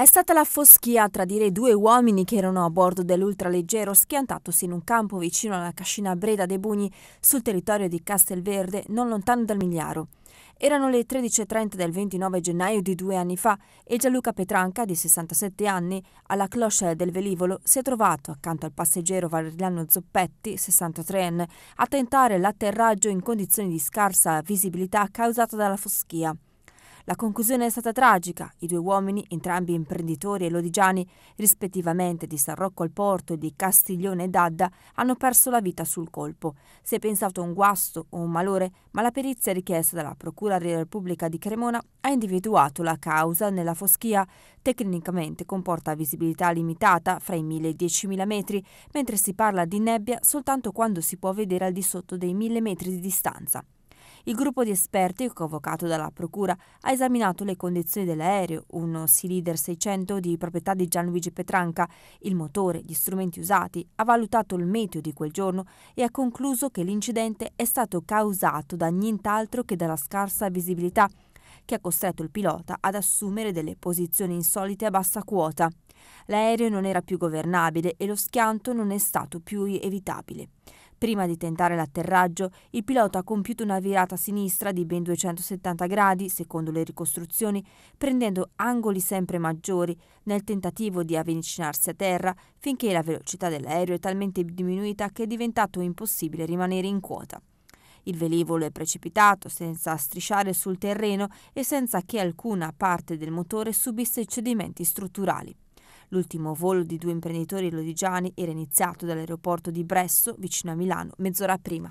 È stata la foschia a tradire i due uomini che erano a bordo dell'ultraleggero schiantatosi in un campo vicino alla cascina Breda dei Bugni sul territorio di Castelverde, non lontano dal Migliaro. Erano le 13.30 del 29 gennaio di due anni fa e Gianluca Petranca, di 67 anni, alla cloche del velivolo si è trovato accanto al passeggero Valeriano Zoppetti, 63enne, a tentare l'atterraggio in condizioni di scarsa visibilità causata dalla foschia. La conclusione è stata tragica. I due uomini, entrambi imprenditori e lodigiani, rispettivamente di San Rocco al Porto e di Castiglione e Dadda, hanno perso la vita sul colpo. Si è pensato a un guasto o un malore, ma la perizia richiesta dalla Procura della Repubblica di Cremona ha individuato la causa nella foschia. Tecnicamente comporta visibilità limitata fra i 1000 e i 10.000 metri, mentre si parla di nebbia soltanto quando si può vedere al di sotto dei 1000 metri di distanza. Il gruppo di esperti convocato dalla Procura ha esaminato le condizioni dell'aereo, uno Sea Leader 600 di proprietà di Gianluigi Petranca, il motore, gli strumenti usati, ha valutato il meteo di quel giorno e ha concluso che l'incidente è stato causato da nient'altro che dalla scarsa visibilità che ha costretto il pilota ad assumere delle posizioni insolite a bassa quota. L'aereo non era più governabile e lo schianto non è stato più evitabile. Prima di tentare l'atterraggio, il pilota ha compiuto una virata sinistra di ben 270 gradi, secondo le ricostruzioni, prendendo angoli sempre maggiori nel tentativo di avvicinarsi a terra finché la velocità dell'aereo è talmente diminuita che è diventato impossibile rimanere in quota. Il velivolo è precipitato senza strisciare sul terreno e senza che alcuna parte del motore subisse cedimenti strutturali. L'ultimo volo di due imprenditori lodigiani era iniziato dall'aeroporto di Bresso, vicino a Milano, mezz'ora prima.